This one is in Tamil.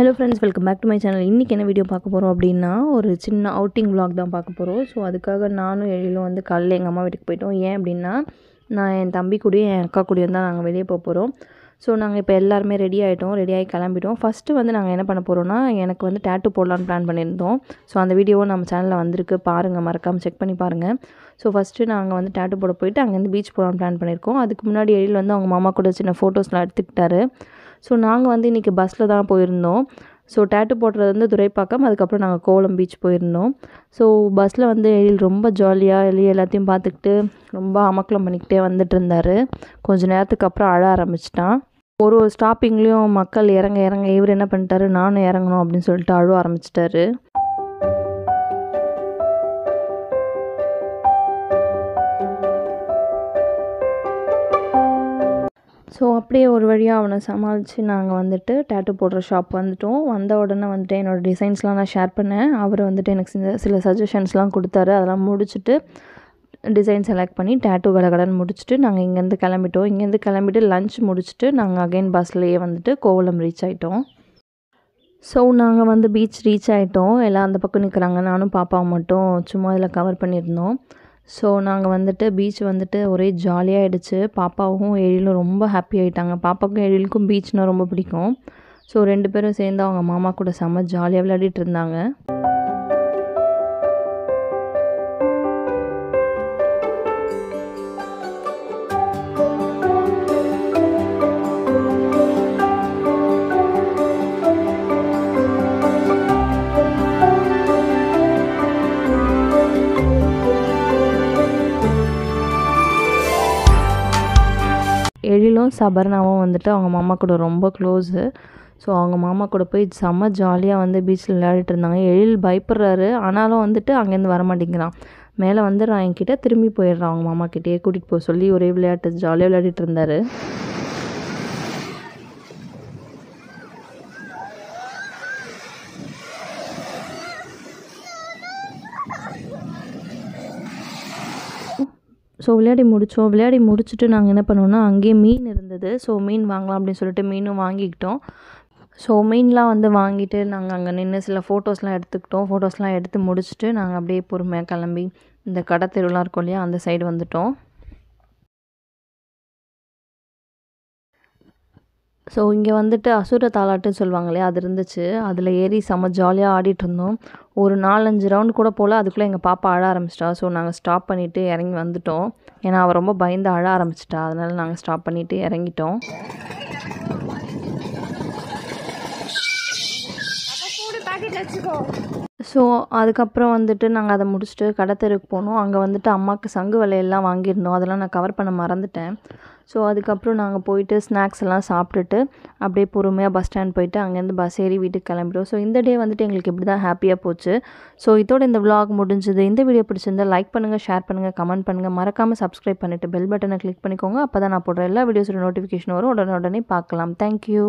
hello friends welcome back to my channel இன்றைக்கி என்ன வீடியோ பார்க்க போகிறோம் அப்படின்னா ஒரு சின்ன அவுட்டிங் விலாக் தான் பார்க்க போகிறோம் ஸோ அதுக்காக நானும் எழிலும் வந்து காலையில் எங்கள் அம்மா வீட்டுக்கு போயிட்டோம் ஏன் அப்படின்னா நான் என் தம்பி கூடயும் என் அக்கா கூடயும் தான் நாங்கள் வெளியே போக போகிறோம் ஸோ நாங்கள் இப்போ எல்லாருமே ரெடி ஆகிட்டோம் ரெடி ஆகி கிளம்பிட்டோம் ஃபஸ்ட்டு வந்து நாங்கள் என்ன பண்ண போகிறோம்னா எனக்கு வந்து டேட்டு போடலான்னு பிளான் பண்ணியிருந்தோம் ஸோ அந்த வீடியோவை நம்ம சேனலில் வந்திருக்கு பாருங்கள் மறக்காமல் செக் பண்ணி பாருங்கள் ஸோ ஃபஸ்ட்டு நாங்கள் வந்து டேட்டு போட போயிட்டு அங்கேருந்து பீச் போகலான்னு பிளான் பண்ணியிருக்கோம் அதுக்கு முன்னாடி எழில் வந்து அவங்க மாமா கூட சின்ன ஃபோட்டோஸ்லாம் எடுத்துக்கிட்டாரு ஸோ நாங்கள் வந்து இன்றைக்கி பஸ்ஸில் தான் போயிருந்தோம் ஸோ டேட்டு போடுறது வந்து துரைப்பாக்கம் அதுக்கப்புறம் நாங்கள் கோலம் பீச் போயிருந்தோம் ஸோ பஸ்ஸில் வந்து எழில் ரொம்ப ஜாலியாக எலி எல்லாத்தையும் பார்த்துக்கிட்டு ரொம்ப அமக்கலம் பண்ணிக்கிட்டே வந்துட்டு இருந்தார் கொஞ்சம் நேரத்துக்கு அப்புறம் அழ ஆரம்பிச்சிட்டான் ஒரு ஒரு ஸ்டாப்பிங்லேயும் மக்கள் இறங்க இறங்க இவர் என்ன பண்ணிட்டாரு நானும் இறங்கணும் அப்படின்னு சொல்லிட்டு அழுவ ஆரம்பிச்சிட்டாரு ஸோ அப்படியே ஒரு வழியாக அவனை சமாளித்து நாங்கள் வந்துட்டு டேட்டு போடுற ஷாப் வந்துட்டோம் வந்த உடனே வந்துட்டு என்னோடய டிசைன்ஸ்லாம் நான் ஷேர் பண்ணேன் அவர் வந்துட்டு எனக்கு சில சில சஜஷன்ஸ்லாம் கொடுத்தாரு அதெல்லாம் முடிச்சுட்டு டிசைன் செலக்ட் பண்ணி டேட்டு கலகலன்னு முடிச்சுட்டு நாங்கள் இங்கேருந்து கிளம்பிட்டோம் இங்கேருந்து கிளம்பிட்டு லஞ்ச் முடிச்சுட்டு நாங்கள் அகைன் பஸ்லேயே வந்துட்டு கோவலம் ரீச் ஆகிட்டோம் ஸோ நாங்கள் வந்து பீச் ரீச் ஆகிட்டோம் எல்லாம் அந்த பக்கம் நிற்கிறாங்க நானும் பாப்பாவும் மட்டும் சும்மா இதில் கவர் பண்ணியிருந்தோம் ஸோ நாங்கள் வந்துட்டு பீச் வந்துட்டு ஒரே ஜாலியாக ஆகிடுச்சு பாப்பாவும் எழிலும் ரொம்ப ஹாப்பி ஆகிட்டாங்க பாப்பாவுக்கும் எழிலுக்கும் பீச்னால் ரொம்ப பிடிக்கும் ஸோ ரெண்டு பேரும் சேர்ந்து அவங்க மாமா கூட செம்ம ஜாலியாக விளையாடிட்டு இருந்தாங்க எழிலும் சபர்ணாவும் வந்துட்டு அவங்க மாமா கூட ரொம்ப க்ளோஸு ஸோ அவங்க மாமா கூட போய் செம்ம ஜாலியாக வந்து பீச்சில் விளையாடிட்டு இருந்தாங்க எழில் பயப்படுறாரு ஆனாலும் வந்துட்டு அங்கேருந்து வர மாட்டேங்கிறான் மேலே வந்துடுறான் என்கிட்ட திரும்பி போயிடுறான் அவங்க மாமா கிட்டேயே கூட்டிகிட்டு போக சொல்லி ஒரே விளையாட்டு ஜாலியாக விளையாடிட்டு இருந்தார் ஸோ விளையாடி முடித்தோம் விளையாடி முடிச்சுட்டு நாங்கள் என்ன பண்ணோன்னா அங்கேயே மீன் இருந்தது ஸோ மீன் வாங்கலாம் அப்படின்னு சொல்லிட்டு மீனும் வாங்கிக்கிட்டோம் ஸோ மீன்லாம் வந்து வாங்கிட்டு நாங்கள் அங்கே நின்று சில ஃபோட்டோஸ்லாம் எடுத்துக்கிட்டோம் ஃபோட்டோஸ்லாம் எடுத்து முடிச்சுட்டு நாங்கள் அப்படியே பொறுமையாக கிளம்பி இந்த கடை தெருவெலாம் இருக்கும் இல்லையா அந்த சைடு வந்துவிட்டோம் ஸோ இங்கே வந்துட்டு அசுர தாலாட்டுன்னு சொல்லுவாங்க இல்லையா அது இருந்துச்சு அதில் ஏறி செம்ம ஜாலியாக ஆடிட்டு இருந்தோம் ஒரு நாலஞ்சு ரவுண்ட் கூட போல் அதுக்குள்ளே எங்கள் பாப்பா அழ ஆரம்பிச்சிட்டா ஸோ நாங்கள் ஸ்டாப் பண்ணிவிட்டு இறங்கி வந்துட்டோம் ஏன்னா அவள் ரொம்ப பயந்து அழ ஆரம்பிச்சிட்டா அதனால் நாங்கள் ஸ்டாப் பண்ணிவிட்டு இறங்கிட்டோம் வச்சுக்கோ ஸோ அதுக்கப்புறம் வந்துட்டு நாங்கள் அதை முடிச்சுட்டு கடத்தருக்கு போனோம் அங்கே வந்துட்டு அம்மாவுக்கு சங்கு வலையெல்லாம் வாங்கியிருந்தோம் அதெல்லாம் நான் கவர் பண்ண மறந்துட்டேன் ஸோ அதுக்கப்புறம் நாங்கள் போயிட்டு ஸ்நாக்ஸ் எல்லாம் சாப்பிட்டுட்டு அப்படியே பொறுமையாக பஸ் ஸ்டாண்ட் போயிட்டு அங்கேருந்து பஸ் ஏறி வீட்டுக்கு கிளம்பிடுவோம் ஸோ இந்த டே வந்துட்டு எங்களுக்கு இப்படி தான் ஹாப்பியாக போச்சு ஸோ இதோட இந்த விலாக் முடிஞ்சது இந்த வீடியோ பிடிச்சிருந்தால் லைக் பண்ணுங்கள் ஷேர் பண்ணுங்கள் கமெண்ட் பண்ணுங்கள் மறக்காமல் சப்ஸ்கிரைப் பண்ணிவிட்டு பெல் பட்டனை கிளிக் பண்ணிக்கோங்க அப்போ தான் நான் போடுற எல்லா வீடியோஸோட நோட்டிஃபிகேஷன் வரும் உடனே உடனே பார்க்கலாம் தேங்க்யூ